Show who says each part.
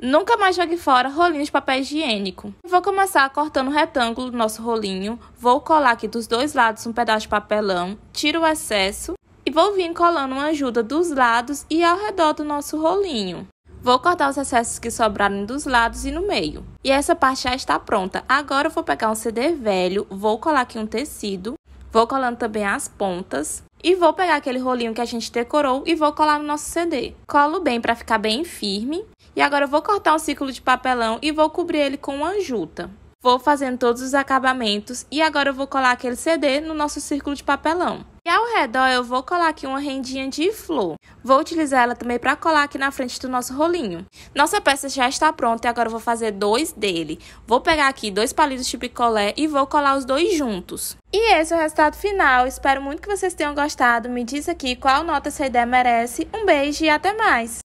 Speaker 1: Nunca mais jogue fora rolinhos de papel higiênico. Vou começar cortando o retângulo do nosso rolinho, vou colar aqui dos dois lados um pedaço de papelão, tiro o excesso e vou vir colando uma ajuda dos lados e ao redor do nosso rolinho. Vou cortar os excessos que sobraram dos lados e no meio. E essa parte já está pronta. Agora eu vou pegar um CD velho, vou colar aqui um tecido, vou colando também as pontas e vou pegar aquele rolinho que a gente decorou e vou colar no nosso CD. Colo bem para ficar bem firme e agora eu vou cortar um círculo de papelão e vou cobrir ele com uma juta. Vou fazendo todos os acabamentos e agora eu vou colar aquele CD no nosso círculo de papelão. E ao redor eu vou colar aqui uma rendinha de flor. Vou utilizar ela também para colar aqui na frente do nosso rolinho. Nossa peça já está pronta e agora eu vou fazer dois dele. Vou pegar aqui dois palitos de picolé e vou colar os dois juntos. E esse é o resultado final. Espero muito que vocês tenham gostado. Me diz aqui qual nota essa ideia merece. Um beijo e até mais!